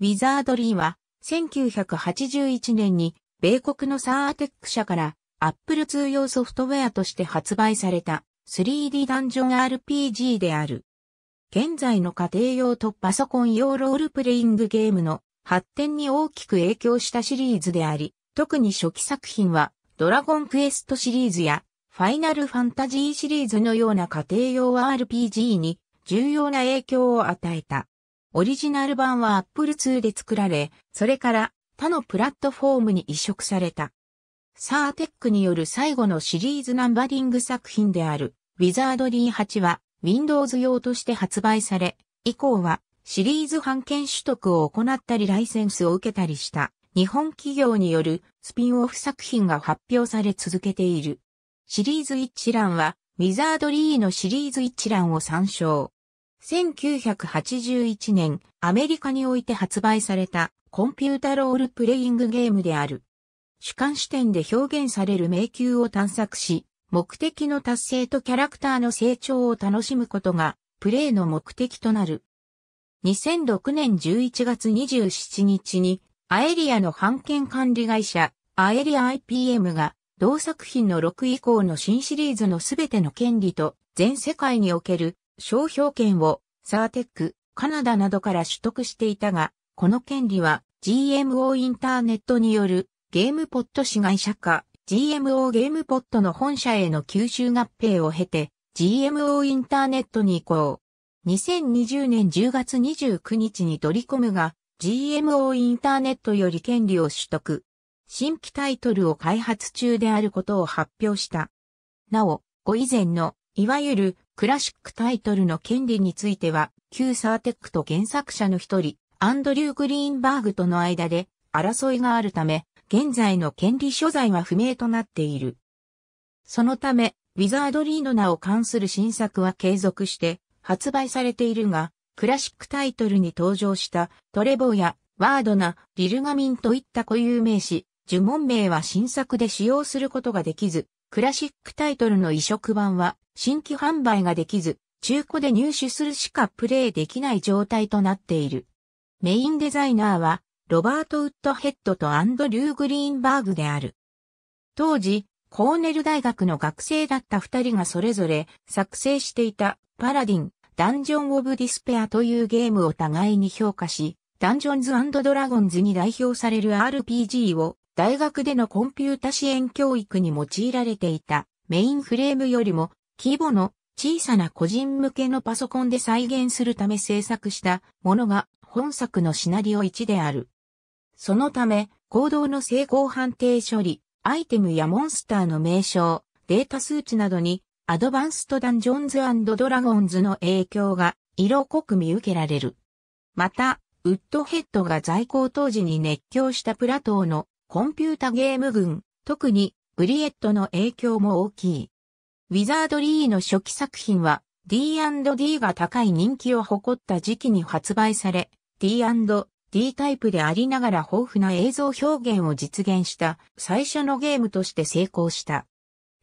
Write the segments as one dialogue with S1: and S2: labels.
S1: ウィザードリーは、1981年に、米国のサーテック社から、Apple 通用ソフトウェアとして発売された 3D ダンジョン RPG である。現在の家庭用とパソコン用ロールプレイングゲームの発展に大きく影響したシリーズであり、特に初期作品はドラゴンクエストシリーズやファイナルファンタジーシリーズのような家庭用 RPG に重要な影響を与えた。オリジナル版は Apple II で作られ、それから他のプラットフォームに移植された。サーテックによる最後のシリーズナンバリング作品である、ウィザードリー8は Windows 用として発売され、以降はシリーズ版権取得を行ったりライセンスを受けたりした日本企業によるスピンオフ作品が発表され続けている。シリーズ一覧はウィザードリーのシリーズ一覧を参照。1981年、アメリカにおいて発売されたコンピュータロールプレイングゲームである。主観視点で表現される迷宮を探索し、目的の達成とキャラクターの成長を楽しむことが、プレイの目的となる。2006年11月27日に、アエリアの版権管理会社、アエリア IPM が、同作品の6以降の新シリーズのすべての権利と、全世界における商標権をサーテック、カナダなどから取得していたが、この権利は GMO インターネットによるゲームポット市会社化 GMO ゲームポットの本社への吸収合併を経て GMO インターネットに移行。2020年10月29日に取り込むが GMO インターネットより権利を取得。新規タイトルを開発中であることを発表した。なお、ご以前の、いわゆるクラシックタイトルの権利については、旧サーテックと原作者の一人、アンドリュー・グリーンバーグとの間で争いがあるため、現在の権利所在は不明となっている。そのため、ウィザードリーの名を関する新作は継続して発売されているが、クラシックタイトルに登場したトレボやワードナ、リルガミンといった固有名詞、呪文名は新作で使用することができず、クラシックタイトルの移植版は新規販売ができず、中古で入手するしかプレイできない状態となっている。メインデザイナーは、ロバート・ウッドヘッドとアンドリュー・グリーンバーグである。当時、コーネル大学の学生だった二人がそれぞれ作成していたパラディン、ダンジョン・オブ・ディスペアというゲームを互いに評価し、ダンジョンズドラゴンズに代表される RPG を大学でのコンピュータ支援教育に用いられていたメインフレームよりも規模の小さな個人向けのパソコンで再現するため制作したものが本作のシナリオ1である。そのため、行動の成功判定処理、アイテムやモンスターの名称、データ数値などに、アドバンストダンジョンズドラゴンズの影響が色濃く見受けられる。また、ウッドヘッドが在校当時に熱狂したプラトーのコンピュータゲーム群、特にブリエットの影響も大きい。ウィザードリーの初期作品は D&D が高い人気を誇った時期に発売され、D&D タイプでありながら豊富な映像表現を実現した最初のゲームとして成功した。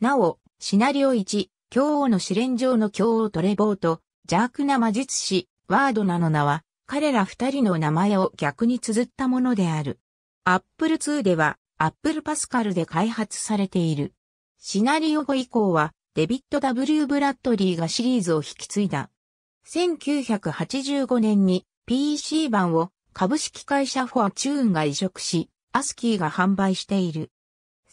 S1: なお、シナリオ1、今王の試練場の教王トレボーと邪悪な魔術師、ワードなの名は、彼ら二人の名前を逆に綴ったものである。Apple II では Apple Pascal で開発されている。シナリオ後以降はデビット W. ブラッドリーがシリーズを引き継いだ。1985年に PC 版を株式会社フォアチューンが移植し、アスキーが販売している。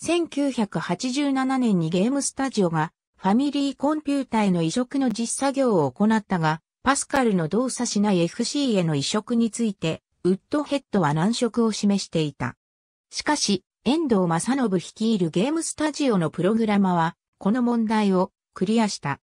S1: 1987年にゲームスタジオがファミリーコンピュータへの移植の実作業を行ったが、パスカルの動作しない FC への移植についてウッドヘッドは難色を示していた。しかし、遠藤正信率いるゲームスタジオのプログラマは、この問題をクリアした。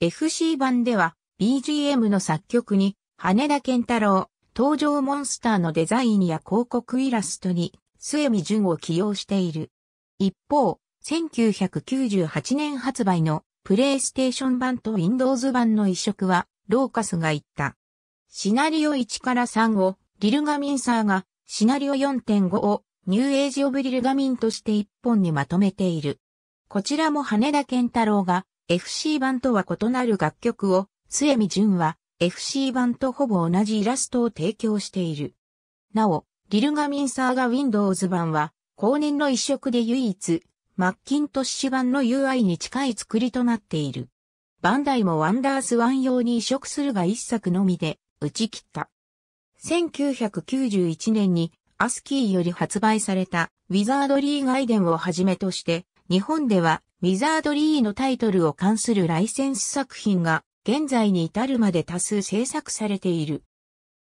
S1: FC 版では BGM の作曲に、羽田健太郎、登場モンスターのデザインや広告イラストに、末見淳を起用している。一方、1998年発売のプレイステーション版と Windows 版の移植は、ローカスが言った。シナリオ1から3をリルガミンサーがシナリオ4.5をニューエイジ・オブ・リルガミンとして一本にまとめている。こちらも羽田健太郎が FC 版とは異なる楽曲を、末見淳は FC 版とほぼ同じイラストを提供している。なお、リルガミンサーが Windows 版は、後年の移植で唯一、マッキントッシュ版の UI に近い作りとなっている。バンダイもワンダースワン用に移植するが一作のみで、打ち切った。1991年にアスキーより発売されたウィザードリーイデンをはじめとして、日本ではウィザードリーのタイトルを関するライセンス作品が現在に至るまで多数制作されている。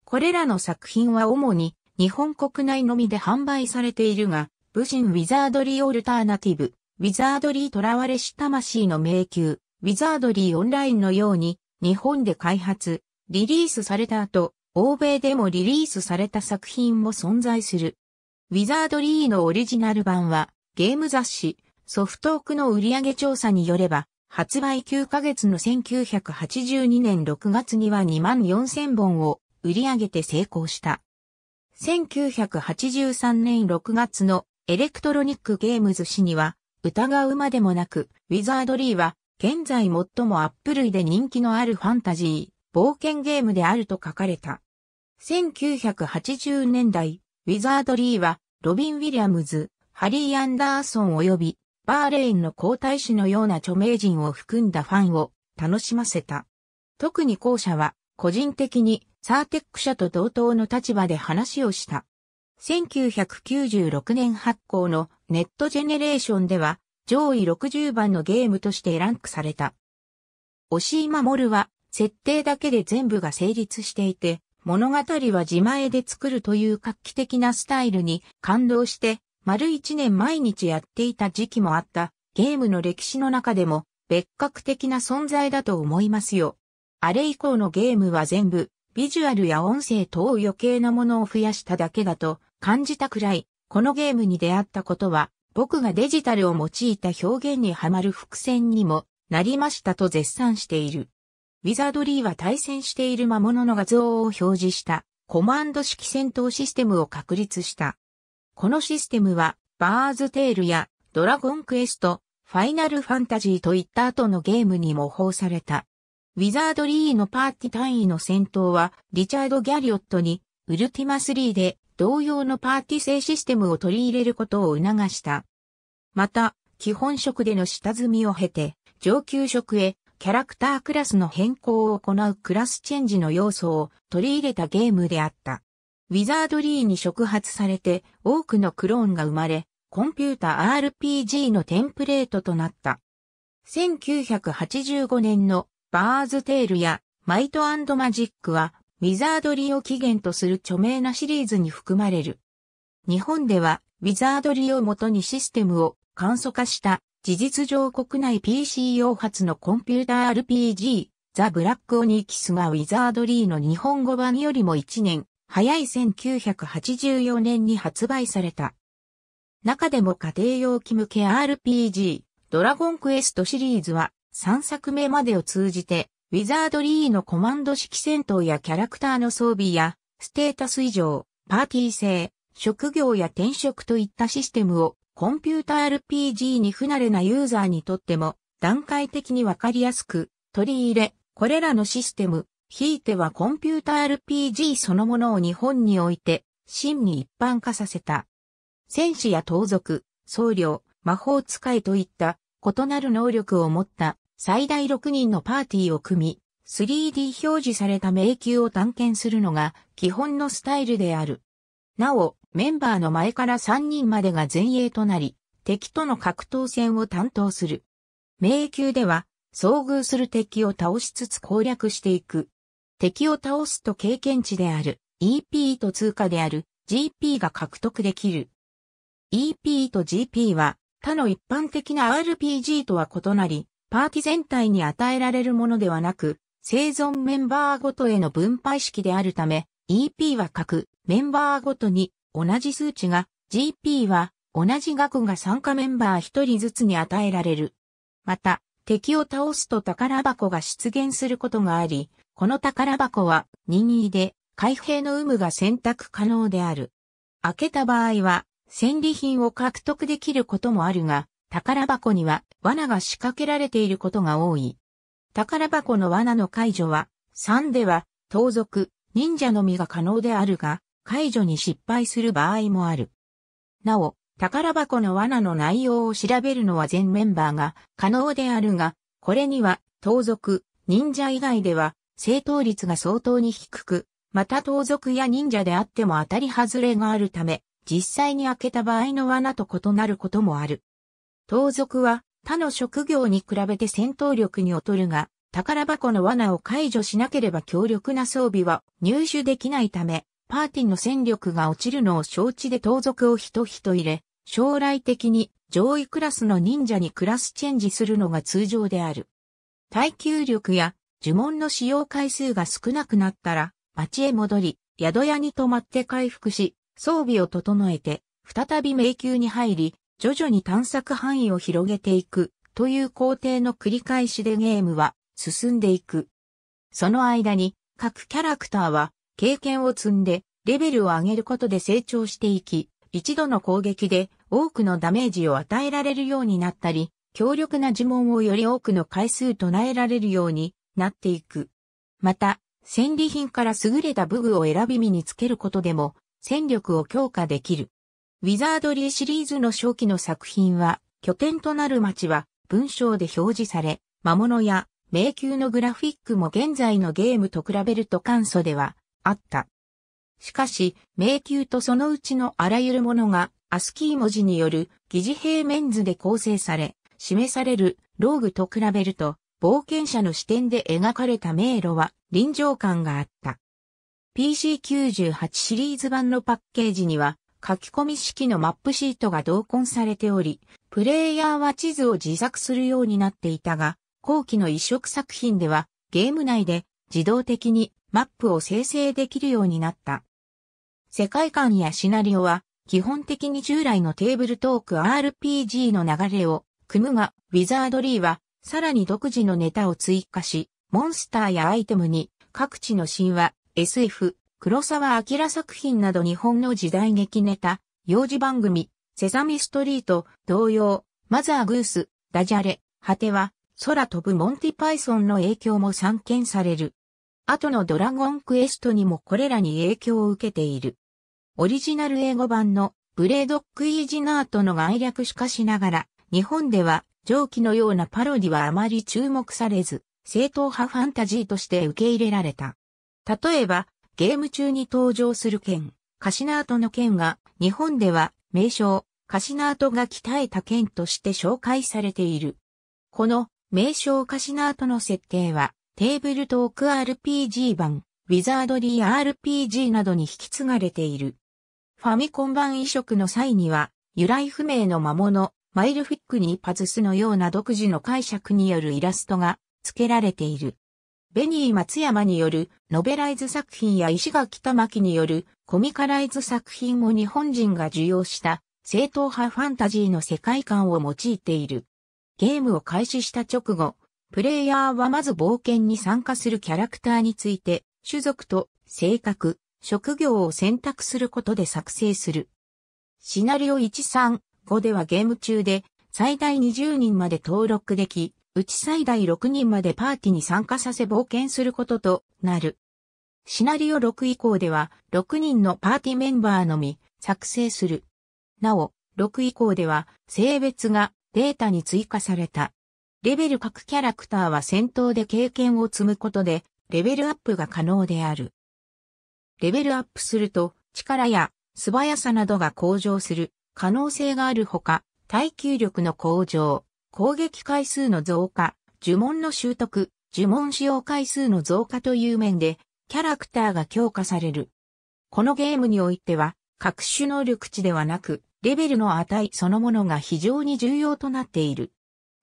S1: これらの作品は主に日本国内のみで販売されているが、武神ウィザードリーオルターナティブ、ウィザードリー囚われし魂の迷宮、ウィザードリーオンラインのように日本で開発、リリースされた後、欧米でもリリースされた作品も存在する。ウィザードリーのオリジナル版は、ゲーム雑誌、ソフトークの売上調査によれば、発売9ヶ月の1982年6月には2万4000本を売り上げて成功した。1983年6月のエレクトロニックゲームズ誌には、疑うまでもなく、ウィザードリーは、現在最もアップ類で人気のあるファンタジー、冒険ゲームであると書かれた。1980年代、ウィザードリーは、ロビン・ウィリアムズ、ハリー・アンダーソン及び、バーレインの皇太子のような著名人を含んだファンを楽しませた。特に後者は、個人的にサーテック社と同等の立場で話をした。1996年発行のネットジェネレーションでは上位60番のゲームとしてランクされた。押井守は設定だけで全部が成立していて、物語は自前で作るという画期的なスタイルに感動して、丸一年毎日やっていた時期もあった、ゲームの歴史の中でも別格的な存在だと思いますよ。あれ以降のゲームは全部、ビジュアルや音声等余計なものを増やしただけだと感じたくらい、このゲームに出会ったことは、僕がデジタルを用いた表現にはまる伏線にもなりましたと絶賛している。ウィザードリーは対戦している魔物の画像を表示したコマンド式戦闘システムを確立した。このシステムはバーズテールやドラゴンクエスト、ファイナルファンタジーといった後のゲームに模倣された。ウィザードリーのパーティ単位の戦闘はリチャード・ギャリオットにウルティマ3で同様のパーティ制システムを取り入れることを促した。また、基本職での下積みを経て上級職へキャラクタークラスの変更を行うクラスチェンジの要素を取り入れたゲームであった。ウィザードリーに触発されて多くのクローンが生まれ、コンピュータ RPG のテンプレートとなった。1985年のバーズテールやマイトマジックはウィザードリーを起源とする著名なシリーズに含まれる。日本ではウィザードリーを元にシステムを簡素化した事実上国内 PC 用発のコンピュータ RPG、ザ・ブラック・オニキスがウィザードリーの日本語版よりも1年、早い1984年に発売された。中でも家庭用機向け RPG、ドラゴンクエストシリーズは3作目までを通じて、ウィザードリーのコマンド式戦闘やキャラクターの装備や、ステータス異常、パーティー制、職業や転職といったシステムをコンピュータ RPG に不慣れなユーザーにとっても段階的にわかりやすく取り入れ、これらのシステム、ひいてはコンピュータ RPG そのものを日本において真に一般化させた。戦士や盗賊、僧侶、魔法使いといった異なる能力を持った最大6人のパーティーを組み、3D 表示された迷宮を探検するのが基本のスタイルである。なお、メンバーの前から3人までが前衛となり、敵との格闘戦を担当する。迷宮では、遭遇する敵を倒しつつ攻略していく。敵を倒すと経験値である EP と通貨である GP が獲得できる。EP と GP は他の一般的な RPG とは異なり、パーティ全体に与えられるものではなく、生存メンバーごとへの分配式であるため、EP は各メンバーごとに同じ数値が GP は同じ額が参加メンバー1人ずつに与えられる。また、敵を倒すと宝箱が出現することがあり、この宝箱は任意で開閉の有無が選択可能である。開けた場合は、戦利品を獲得できることもあるが、宝箱には罠が仕掛けられていることが多い。宝箱の罠の解除は、3では、盗賊、忍者のみが可能であるが、解除に失敗する場合もある。なお、宝箱の罠の内容を調べるのは全メンバーが可能であるが、これには盗賊、忍者以外では正当率が相当に低く、また盗賊や忍者であっても当たり外れがあるため、実際に開けた場合の罠と異なることもある。盗賊は他の職業に比べて戦闘力に劣るが、宝箱の罠を解除しなければ強力な装備は入手できないため、パーティの戦力が落ちるのを承知で盗賊を人々入れ、将来的に上位クラスの忍者にクラスチェンジするのが通常である。耐久力や呪文の使用回数が少なくなったら、町へ戻り、宿屋に泊まって回復し、装備を整えて、再び迷宮に入り、徐々に探索範囲を広げていく、という工程の繰り返しでゲームは進んでいく。その間に、各キャラクターは経験を積んで、レベルを上げることで成長していき、一度の攻撃で多くのダメージを与えられるようになったり、強力な呪文をより多くの回数唱えられるようになっていく。また、戦利品から優れた武具を選び身につけることでも、戦力を強化できる。ウィザードリーシリーズの初期の作品は、拠点となる街は文章で表示され、魔物や迷宮のグラフィックも現在のゲームと比べると簡素ではあった。しかし、迷宮とそのうちのあらゆるものが、アスキー文字による疑似平面図で構成され、示されるローグと比べると、冒険者の視点で描かれた迷路は臨場感があった。PC98 シリーズ版のパッケージには、書き込み式のマップシートが同梱されており、プレイヤーは地図を自作するようになっていたが、後期の移植作品ではゲーム内で自動的にマップを生成できるようになった。世界観やシナリオは、基本的に従来のテーブルトーク RPG の流れを組むが、ウィザードリーは、さらに独自のネタを追加し、モンスターやアイテムに、各地の神話、SF、黒沢明作品など日本の時代劇ネタ、幼児番組、セサミストリート、同様、マザーグース、ダジャレ、果ては、空飛ぶモンティパイソンの影響も散見される。後のドラゴンクエストにもこれらに影響を受けている。オリジナル英語版のブレードックイージナートの概略しかしながら、日本では上記のようなパロディはあまり注目されず、正統派ファンタジーとして受け入れられた。例えば、ゲーム中に登場する剣、カシナートの剣が、日本では名称、カシナートが鍛えた剣として紹介されている。この名称カシナートの設定は、テーブルトーク RPG 版、ウィザードリー RPG などに引き継がれている。ファミコン版移植の際には、由来不明の魔物、マイルフィックにパズスのような独自の解釈によるイラストが付けられている。ベニー松山によるノベライズ作品や石垣玉木によるコミカライズ作品も日本人が受容した正統派ファンタジーの世界観を用いている。ゲームを開始した直後、プレイヤーはまず冒険に参加するキャラクターについて、種族と性格、職業を選択することで作成する。シナリオ135ではゲーム中で最大20人まで登録でき、うち最大6人までパーティーに参加させ冒険することとなる。シナリオ6以降では6人のパーティーメンバーのみ作成する。なお、6以降では性別がデータに追加された。レベル各キャラクターは戦闘で経験を積むことで、レベルアップが可能である。レベルアップすると、力や素早さなどが向上する可能性があるほか、耐久力の向上、攻撃回数の増加、呪文の習得、呪文使用回数の増加という面で、キャラクターが強化される。このゲームにおいては、各種能力値ではなく、レベルの値そのものが非常に重要となっている。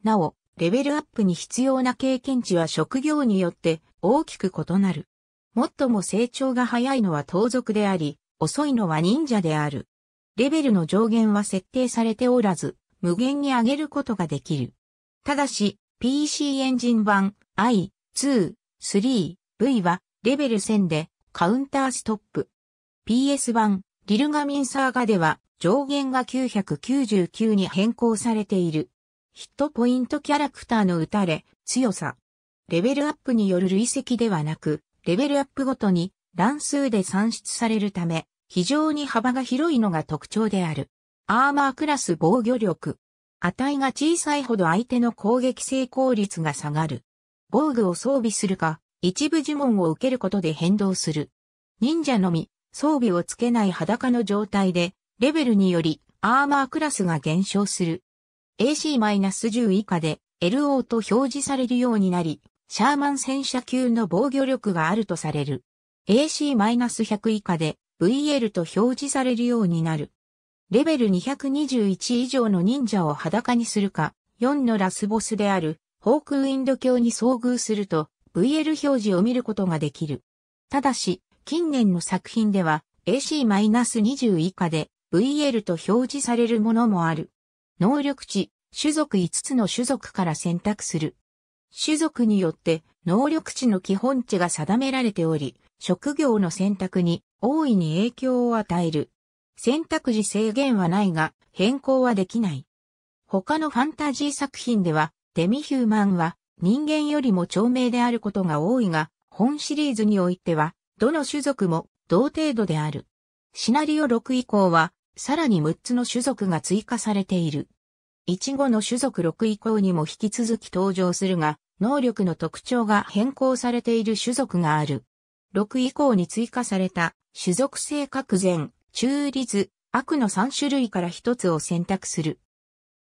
S1: なお、レベルアップに必要な経験値は職業によって大きく異なる。最も成長が早いのは盗賊であり、遅いのは忍者である。レベルの上限は設定されておらず、無限に上げることができる。ただし、PC エンジン版 I、2、3、V はレベル1000でカウンターストップ。PS 版リルガミンサーガでは上限が999に変更されている。ヒットポイントキャラクターの打たれ、強さ。レベルアップによる累積ではなく、レベルアップごとに乱数で算出されるため、非常に幅が広いのが特徴である。アーマークラス防御力。値が小さいほど相手の攻撃成功率が下がる。防具を装備するか、一部呪文を受けることで変動する。忍者のみ、装備をつけない裸の状態で、レベルによりアーマークラスが減少する。AC-10 以下で LO と表示されるようになり、シャーマン戦車級の防御力があるとされる。AC-100 以下で VL と表示されるようになる。レベル221以上の忍者を裸にするか、4のラスボスである、ホークウィンド卿に遭遇すると、VL 表示を見ることができる。ただし、近年の作品では、AC-20 以下で、VL と表示されるものもある。能力値、種族5つの種族から選択する。種族によって能力値の基本値が定められており、職業の選択に大いに影響を与える。選択時制限はないが変更はできない。他のファンタジー作品ではデミヒューマンは人間よりも長命であることが多いが、本シリーズにおいてはどの種族も同程度である。シナリオ6以降はさらに6つの種族が追加されている。1後の種族6以降にも引き続き登場するが、能力の特徴が変更されている種族がある。6以降に追加された種族性格前、中立、悪の3種類から1つを選択する。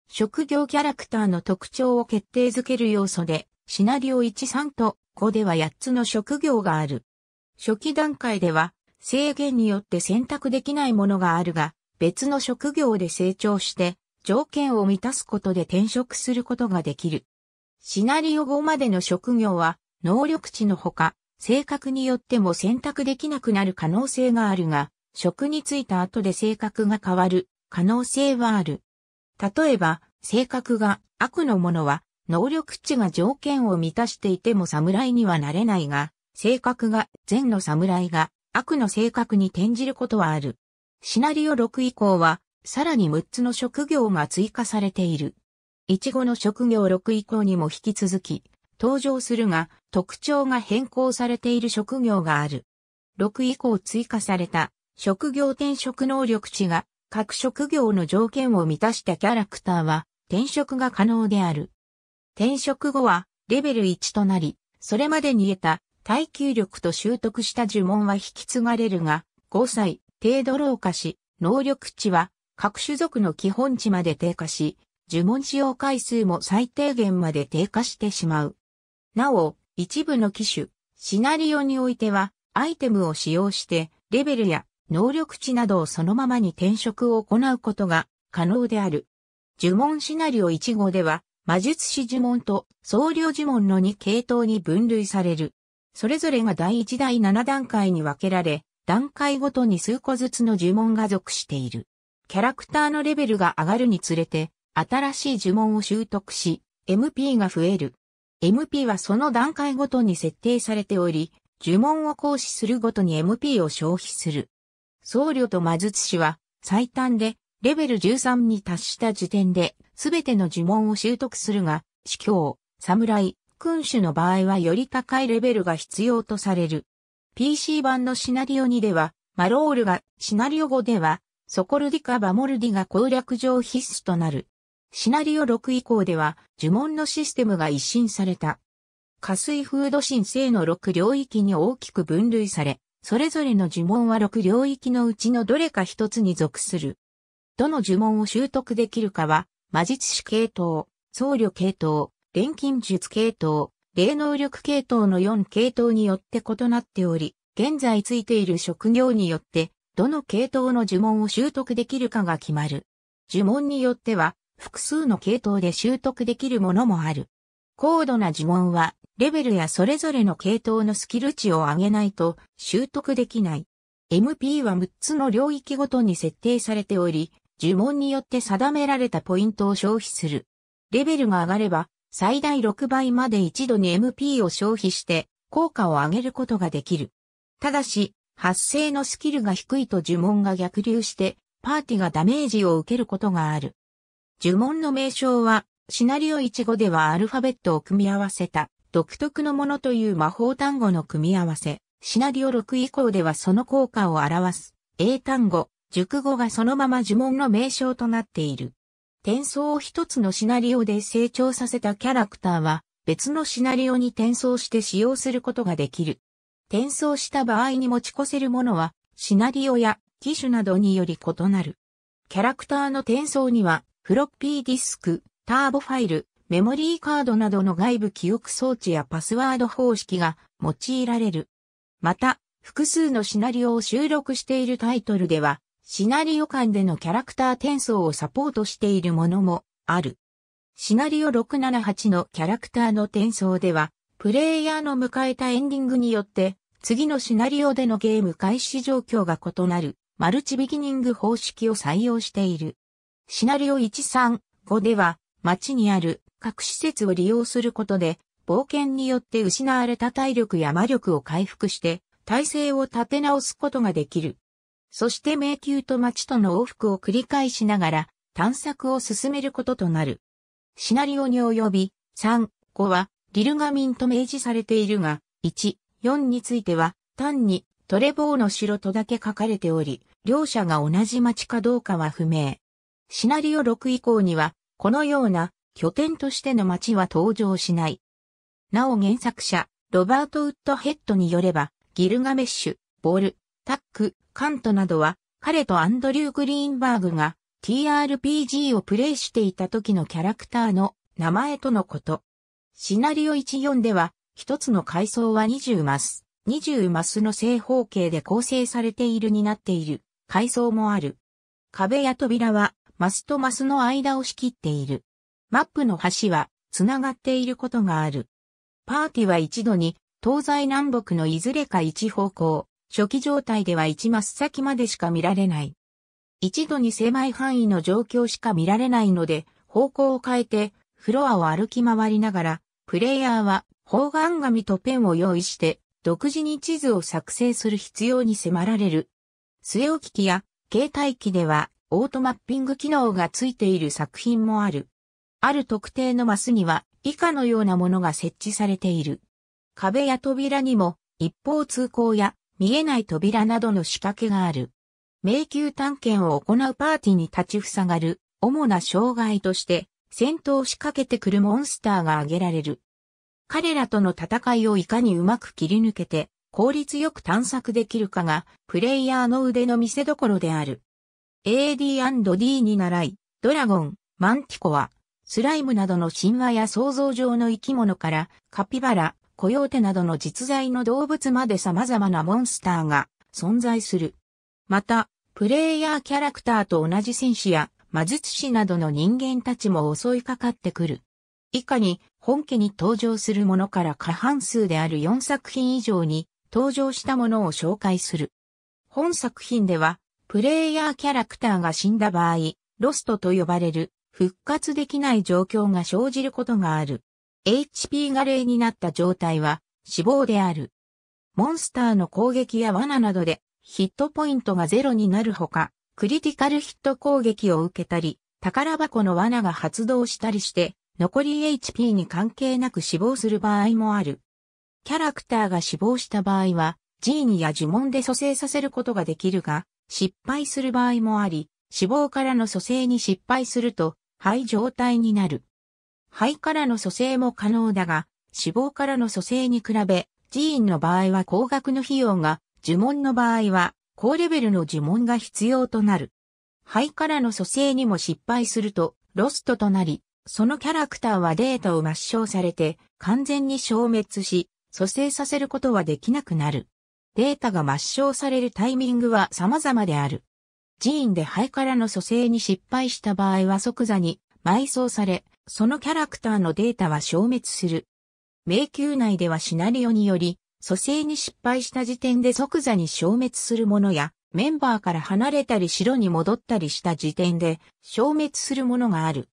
S1: 職業キャラクターの特徴を決定づける要素で、シナリオ13と5では8つの職業がある。初期段階では制限によって選択できないものがあるが、別の職業で成長して、条件を満たすことで転職することができる。シナリオ5までの職業は、能力値のほか、性格によっても選択できなくなる可能性があるが、職に就いた後で性格が変わる可能性はある。例えば、性格が悪のものは、能力値が条件を満たしていても侍にはなれないが、性格が善の侍が悪の性格に転じることはある。シナリオ6以降は、さらに6つの職業が追加されている。イチゴの職業6以降にも引き続き、登場するが、特徴が変更されている職業がある。6以降追加された、職業転職能力値が、各職業の条件を満たしたキャラクターは、転職が可能である。転職後は、レベル1となり、それまでに得た、耐久力と習得した呪文は引き継がれるが、5歳、低ドロー化し、能力値は各種族の基本値まで低下し、呪文使用回数も最低限まで低下してしまう。なお、一部の機種、シナリオにおいては、アイテムを使用して、レベルや能力値などをそのままに転職を行うことが可能である。呪文シナリオ1号では、魔術師呪文と僧侶呪文の2系統に分類される。それぞれが第1第7段階に分けられ、段階ごとに数個ずつの呪文が属している。キャラクターのレベルが上がるにつれて、新しい呪文を習得し、MP が増える。MP はその段階ごとに設定されており、呪文を行使するごとに MP を消費する。僧侶と魔術師は最短でレベル13に達した時点で全ての呪文を習得するが、司教、侍、君主の場合はより高いレベルが必要とされる。PC 版のシナリオ2では、マロールが、シナリオ5では、ソコルディカ・バモルディが攻略上必須となる。シナリオ6以降では、呪文のシステムが一新された。下水風土神聖の6領域に大きく分類され、それぞれの呪文は6領域のうちのどれか一つに属する。どの呪文を習得できるかは、魔術師系統、僧侶系統、錬金術系統、霊能力系統の4系統によって異なっており、現在ついている職業によって、どの系統の呪文を習得できるかが決まる。呪文によっては、複数の系統で習得できるものもある。高度な呪文は、レベルやそれぞれの系統のスキル値を上げないと習得できない。MP は6つの領域ごとに設定されており、呪文によって定められたポイントを消費する。レベルが上がれば、最大6倍まで一度に MP を消費して効果を上げることができる。ただし、発生のスキルが低いと呪文が逆流してパーティがダメージを受けることがある。呪文の名称は、シナリオ1語ではアルファベットを組み合わせた独特のものという魔法単語の組み合わせ。シナリオ6以降ではその効果を表す英単語、熟語がそのまま呪文の名称となっている。転送を一つのシナリオで成長させたキャラクターは、別のシナリオに転送して使用することができる。転送した場合に持ち越せるものは、シナリオや機種などにより異なる。キャラクターの転送には、フロッピーディスク、ターボファイル、メモリーカードなどの外部記憶装置やパスワード方式が用いられる。また、複数のシナリオを収録しているタイトルでは、シナリオ間でのキャラクター転送をサポートしているものもある。シナリオ678のキャラクターの転送では、プレイヤーの迎えたエンディングによって、次のシナリオでのゲーム開始状況が異なる、マルチビギニング方式を採用している。シナリオ135では、街にある各施設を利用することで、冒険によって失われた体力や魔力を回復して、体制を立て直すことができる。そして迷宮と街との往復を繰り返しながら探索を進めることとなる。シナリオに及び、3、5は、リルガミンと明示されているが、1、4については、単に、トレボーの城とだけ書かれており、両者が同じ町かどうかは不明。シナリオ6以降には、このような拠点としての町は登場しない。なお原作者、ロバート・ウッドヘッドによれば、ギルガメッシュ、ボール、タック、カントなどは、彼とアンドリュー・グリーンバーグが TRPG をプレイしていた時のキャラクターの名前とのこと。シナリオ14では、一つの階層は20マス、20マスの正方形で構成されているになっている階層もある。壁や扉は、マスとマスの間を仕切っている。マップの端は、繋がっていることがある。パーティは一度に、東西南北のいずれか一方向、初期状態では一マス先までしか見られない。一度に狭い範囲の状況しか見られないので、方向を変えて、フロアを歩き回りながら、プレイヤーは、方眼紙とペンを用意して、独自に地図を作成する必要に迫られる。末置き機や携帯機ではオートマッピング機能がついている作品もある。ある特定のマスには以下のようなものが設置されている。壁や扉にも一方通行や見えない扉などの仕掛けがある。迷宮探検を行うパーティーに立ち塞がる主な障害として戦闘を仕掛けてくるモンスターが挙げられる。彼らとの戦いをいかにうまく切り抜けて効率よく探索できるかがプレイヤーの腕の見せ所である。AD&D に習い、ドラゴン、マンティコは、スライムなどの神話や想像上の生き物からカピバラ、コヨーテなどの実在の動物まで様々なモンスターが存在する。また、プレイヤーキャラクターと同じ戦士や魔術師などの人間たちも襲いかかってくる。以下に本家に登場するものから過半数である4作品以上に登場したものを紹介する。本作品では、プレイヤーキャラクターが死んだ場合、ロストと呼ばれる復活できない状況が生じることがある。HP が例になった状態は死亡である。モンスターの攻撃や罠などでヒットポイントがゼロになるほか、クリティカルヒット攻撃を受けたり、宝箱の罠が発動したりして、残り HP に関係なく死亡する場合もある。キャラクターが死亡した場合は、ジーニや呪文で蘇生させることができるが、失敗する場合もあり、死亡からの蘇生に失敗すると、肺状態になる。肺からの蘇生も可能だが、脂肪からの蘇生に比べ、寺院の場合は高額の費用が、呪文の場合は高レベルの呪文が必要となる。肺からの蘇生にも失敗すると、ロストとなり、そのキャラクターはデータを抹消されて、完全に消滅し、蘇生させることはできなくなる。データが抹消されるタイミングは様々である。寺院で肺からの蘇生に失敗した場合は即座に埋葬され、そのキャラクターのデータは消滅する。迷宮内ではシナリオにより、蘇生に失敗した時点で即座に消滅するものや、メンバーから離れたり城に戻ったりした時点で消滅するものがある。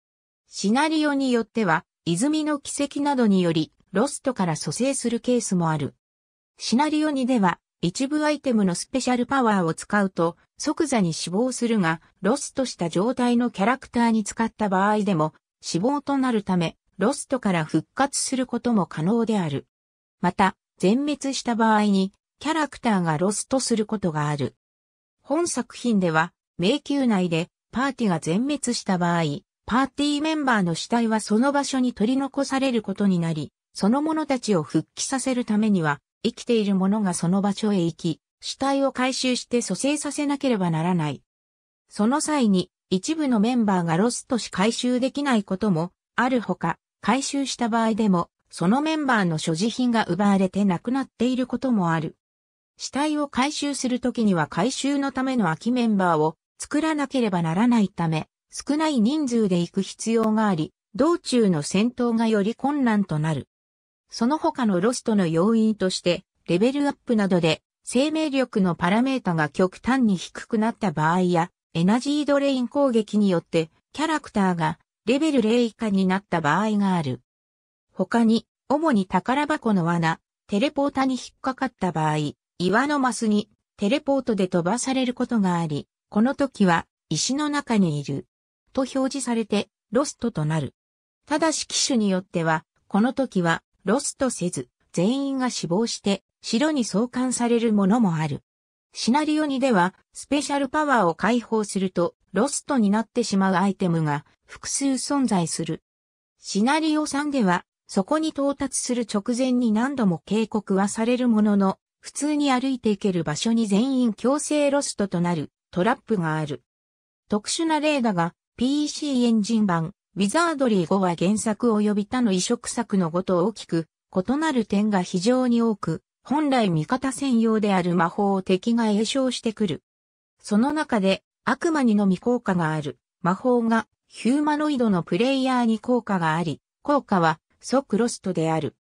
S1: シナリオによっては、泉の奇跡などにより、ロストから蘇生するケースもある。シナリオ2では、一部アイテムのスペシャルパワーを使うと、即座に死亡するが、ロストした状態のキャラクターに使った場合でも、死亡となるため、ロストから復活することも可能である。また、全滅した場合に、キャラクターがロストすることがある。本作品では、迷宮内でパーティが全滅した場合、パーティーメンバーの死体はその場所に取り残されることになり、その者たちを復帰させるためには、生きている者がその場所へ行き、死体を回収して蘇生させなければならない。その際に、一部のメンバーがロストし回収できないこともあるほか、回収した場合でも、そのメンバーの所持品が奪われてなくなっていることもある。死体を回収するときには回収のための空きメンバーを作らなければならないため、少ない人数で行く必要があり、道中の戦闘がより困難となる。その他のロストの要因として、レベルアップなどで生命力のパラメータが極端に低くなった場合や、エナジードレイン攻撃によってキャラクターがレベル0以下になった場合がある。他に、主に宝箱の罠、テレポータに引っかかった場合、岩のマスにテレポートで飛ばされることがあり、この時は石の中にいる。と表示されてロストとなる。ただし機種によっては、この時はロストせず、全員が死亡して城に送還されるものもある。シナリオ2では、スペシャルパワーを解放すると、ロストになってしまうアイテムが複数存在する。シナリオ3では、そこに到達する直前に何度も警告はされるものの、普通に歩いていける場所に全員強制ロストとなるトラップがある。特殊な例だが、PC エンジン版、ウィザードリー5は原作及び他の移植作のごと大きく異なる点が非常に多く、本来味方専用である魔法を敵が詠唱してくる。その中で悪魔にのみ効果がある魔法がヒューマノイドのプレイヤーに効果があり、効果は即ロストである。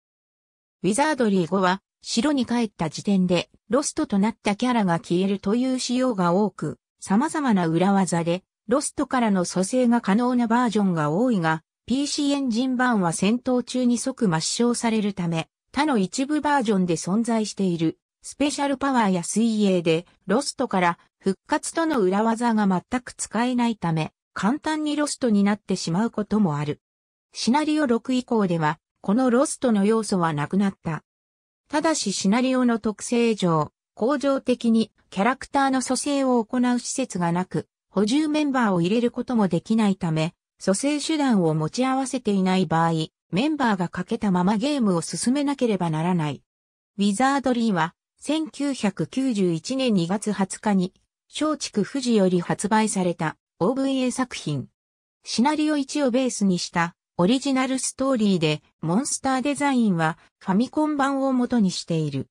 S1: ウィザードリー5は城に帰った時点でロストとなったキャラが消えるという仕様が多く、様々な裏技でロストからの蘇生が可能なバージョンが多いが、PC エンジン版は戦闘中に即抹消されるため、他の一部バージョンで存在している、スペシャルパワーや水泳で、ロストから復活との裏技が全く使えないため、簡単にロストになってしまうこともある。シナリオ6以降では、このロストの要素はなくなった。ただしシナリオの特性上、恒常的にキャラクターの蘇生を行う施設がなく、補充メンバーを入れることもできないため、蘇生手段を持ち合わせていない場合、メンバーが欠けたままゲームを進めなければならない。ウィザードリーは、1991年2月20日に、松竹富士より発売された OVA 作品。シナリオ1をベースにしたオリジナルストーリーで、モンスターデザインはファミコン版を元にしている。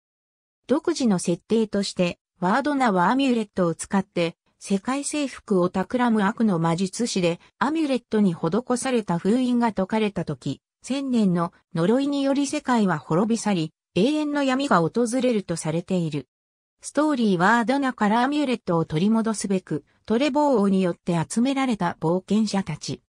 S1: 独自の設定として、ワードナはアミュレットを使って、世界征服を企む悪の魔術師で、アミュレットに施された封印が解かれた時、千年の呪いにより世界は滅び去り、永遠の闇が訪れるとされている。ストーリーはアダナからアミュレットを取り戻すべく、トレボー王によって集められた冒険者たち。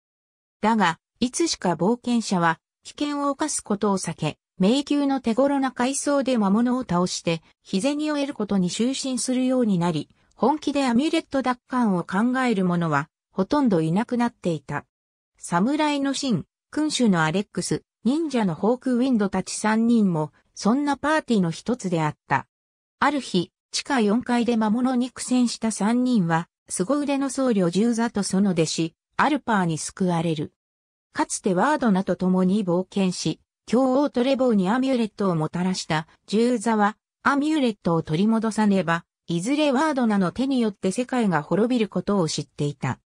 S1: だが、いつしか冒険者は危険を犯すことを避け、迷宮の手頃な階層で魔物を倒して、日銭を得ることに就寝するようになり、本気でアミュレット奪還を考える者は、ほとんどいなくなっていた。侍の神、君主のアレックス、忍者のホークウィンドたち三人も、そんなパーティーの一つであった。ある日、地下4階で魔物に苦戦した三人は、凄腕の僧侶十座とその弟子、アルパーに救われる。かつてワードナと共に冒険し、強王トレボーにアミュレットをもたらした十座は、アミュレットを取り戻さねば、いずれワードナの手によって世界が滅びることを知っていた。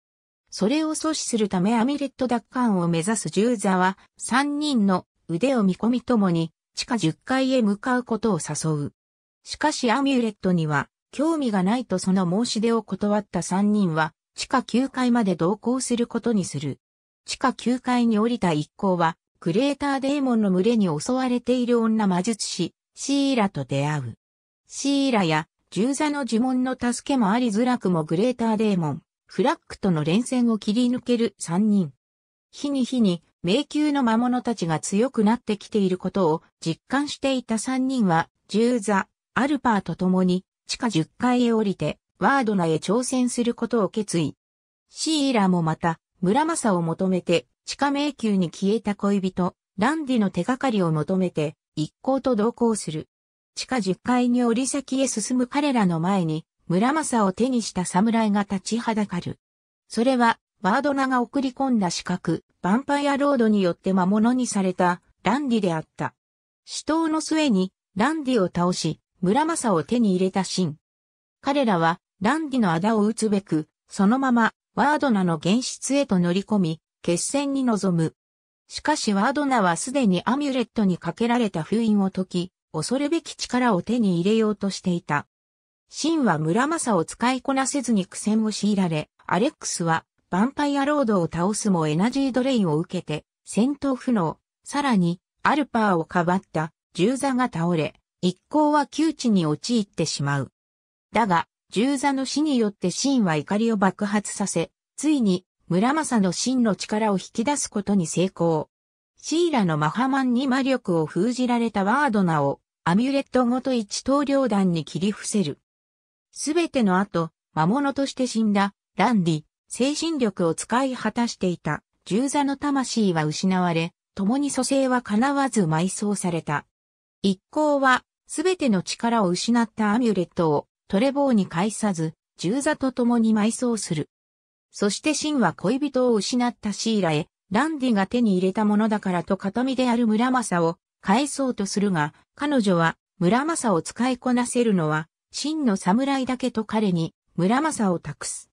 S1: それを阻止するためアミレット奪還を目指す従座は3人の腕を見込みともに地下10階へ向かうことを誘う。しかしアミュレットには興味がないとその申し出を断った3人は地下9階まで同行することにする。地下9階に降りた一行はクレーターデーモンの群れに襲われている女魔術師シーラと出会う。シーラや従座の呪文の助けもありづらくもグレーターデーモン。フラックとの連戦を切り抜ける3人。日に日に迷宮の魔物たちが強くなってきていることを実感していた3人は、ジューザ、アルパーと共に地下10階へ降りて、ワードナへ挑戦することを決意。シーラもまた、村政を求めて、地下迷宮に消えた恋人、ランディの手がかりを求めて、一行と同行する。地下10階に降り先へ進む彼らの前に、村正を手にした侍が立ちはだかる。それは、ワードナが送り込んだ資格、ヴァンパイアロードによって魔物にされた、ランディであった。死闘の末に、ランディを倒し、村正を手に入れたシン。彼らは、ランディの仇を打つべく、そのまま、ワードナの現室へと乗り込み、決戦に臨む。しかしワードナはすでにアミュレットにかけられた封印を解き、恐るべき力を手に入れようとしていた。シンは村正を使いこなせずに苦戦を強いられ、アレックスはヴァンパイアロードを倒すもエナジードレインを受けて戦闘不能、さらにアルパーをかばった銃座が倒れ、一行は窮地に陥ってしまう。だが、銃座の死によってシンは怒りを爆発させ、ついに村正の真の力を引き出すことに成功。シーラのマハマンに魔力を封じられたワードナをアミュレットごと一刀両団に切り伏せる。すべての後、魔物として死んだ、ランディ、精神力を使い果たしていた、従座の魂は失われ、共に蘇生は叶わず埋葬された。一行は、すべての力を失ったアミュレットを、トレボーに介さず、従座と共に埋葬する。そしてシンは恋人を失ったシーラへ、ランディが手に入れたものだからと形見である村正を返そうとするが、彼女は村正を使いこなせるのは真の侍だけと彼に村政を託す。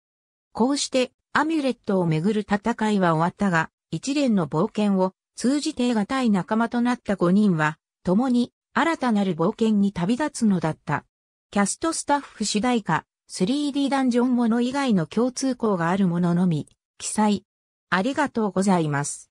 S1: こうしてアミュレットをめぐる戦いは終わったが、一連の冒険を通じてがたい仲間となった5人は、共に新たなる冒険に旅立つのだった。キャストスタッフ主題歌、3D ダンジョンもの以外の共通項があるもののみ、記載。ありがとうございます。